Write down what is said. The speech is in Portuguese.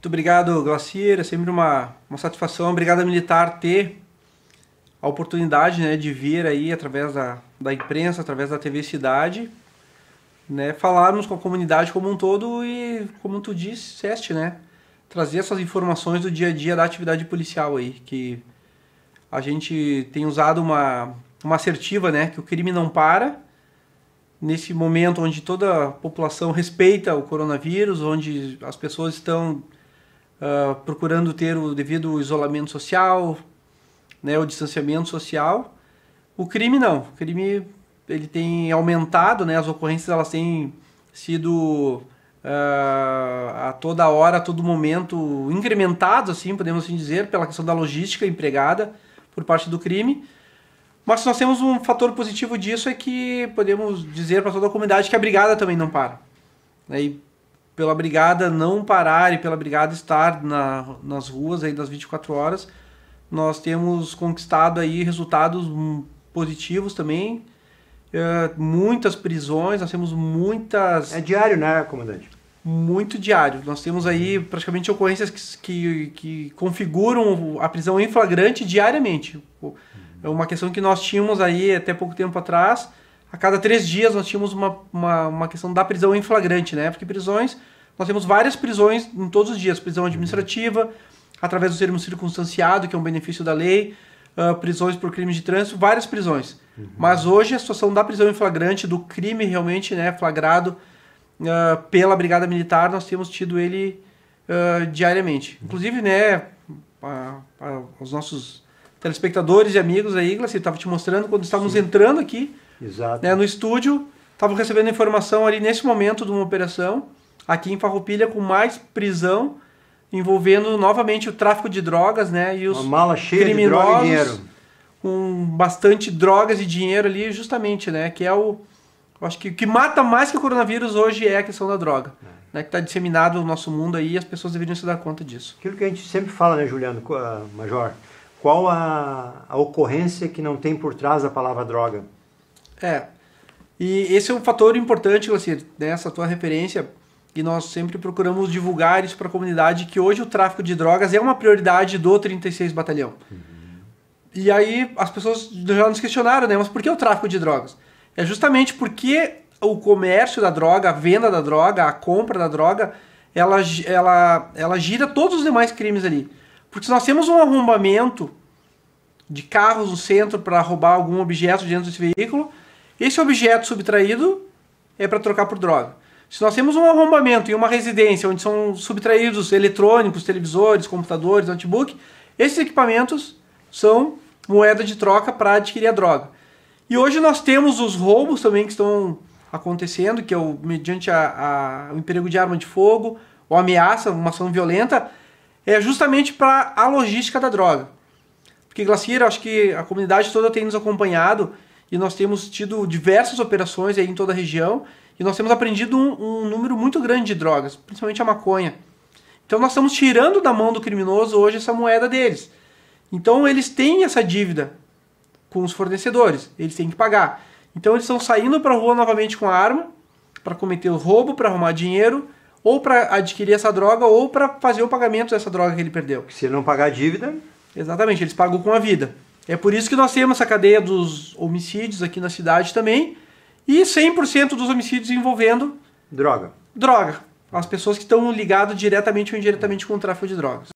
Muito obrigado, Glacier. É sempre uma, uma satisfação. Obrigado, Militar, ter a oportunidade né, de vir aí através da, da imprensa, através da TV Cidade, né, falarmos com a comunidade como um todo e, como tu disseste, né, trazer essas informações do dia a dia da atividade policial aí, que a gente tem usado uma, uma assertiva, né, que o crime não para, nesse momento onde toda a população respeita o coronavírus, onde as pessoas estão uh, procurando ter o devido isolamento social, né, o distanciamento social. O crime não, o crime ele tem aumentado, né, as ocorrências elas têm sido uh, a toda hora, a todo momento incrementados, assim podemos assim dizer, pela questão da logística empregada por parte do crime. Mas nós temos um fator positivo disso é que podemos dizer para toda a comunidade que a brigada também não para. Né, e pela brigada não parar e pela brigada estar na, nas ruas aí das 24 horas, nós temos conquistado aí resultados positivos também. É, muitas prisões, nós temos muitas. É diário, né, comandante? Muito diário. Nós temos aí praticamente ocorrências que, que, que configuram a prisão em flagrante diariamente. É uma questão que nós tínhamos aí até pouco tempo atrás a cada três dias nós tínhamos uma, uma, uma, questão da prisão em flagrante, né? Porque prisões, nós temos várias prisões em todos os dias: prisão administrativa, através do termo circunstanciado, que é um benefício da lei, uh, prisões por crimes de trânsito, várias prisões. Uhum. Mas hoje a situação da prisão em flagrante, do crime realmente né, flagrado uh, pela Brigada Militar, nós temos tido ele uh, diariamente. Uhum. Inclusive, né, para os nossos telespectadores e amigos aí, Glacir, estava te mostrando quando estávamos Sim. entrando aqui Exato. Né, no estúdio, estavam recebendo informação ali nesse momento de uma operação, aqui em Farroupilha, com mais prisão, envolvendo novamente o tráfico de drogas, né? E os uma mala cheia de droga e dinheiro. Com bastante drogas e dinheiro ali, justamente, né? Que é o. acho que o que mata mais que o coronavírus hoje é a questão da droga. É. Né, que está disseminado no nosso mundo aí e as pessoas deveriam se dar conta disso. Aquilo que a gente sempre fala, né, Juliano, ah, Major? Qual a, a ocorrência que não tem por trás a palavra droga? É. E esse é um fator importante, Lancir, nessa tua referência, e nós sempre procuramos divulgar isso para a comunidade, que hoje o tráfico de drogas é uma prioridade do 36 Batalhão. Uhum. E aí as pessoas já nos questionaram, né? Mas por que o tráfico de drogas? É justamente porque o comércio da droga, a venda da droga, a compra da droga, ela, ela, ela gira todos os demais crimes ali. Porque se nós temos um arrombamento de carros no centro para roubar algum objeto dentro desse veículo, esse objeto subtraído é para trocar por droga. Se nós temos um arrombamento em uma residência onde são subtraídos eletrônicos, televisores, computadores, notebook, esses equipamentos são moeda de troca para adquirir a droga. E hoje nós temos os roubos também que estão acontecendo, que é o, mediante a, a, o emprego de arma de fogo, ou ameaça, uma ação violenta, é justamente para a logística da droga. Porque, Glacir, acho que a comunidade toda tem nos acompanhado e nós temos tido diversas operações aí em toda a região e nós temos aprendido um, um número muito grande de drogas, principalmente a maconha. Então nós estamos tirando da mão do criminoso hoje essa moeda deles. Então eles têm essa dívida com os fornecedores, eles têm que pagar. Então eles estão saindo para a rua novamente com a arma para cometer o roubo, para arrumar dinheiro, ou para adquirir essa droga, ou para fazer o pagamento dessa droga que ele perdeu. Se ele não pagar a dívida. Exatamente, eles pagam com a vida. É por isso que nós temos essa cadeia dos homicídios aqui na cidade também. E 100% dos homicídios envolvendo. Droga. Droga. As pessoas que estão ligadas diretamente ou indiretamente com o tráfico de drogas.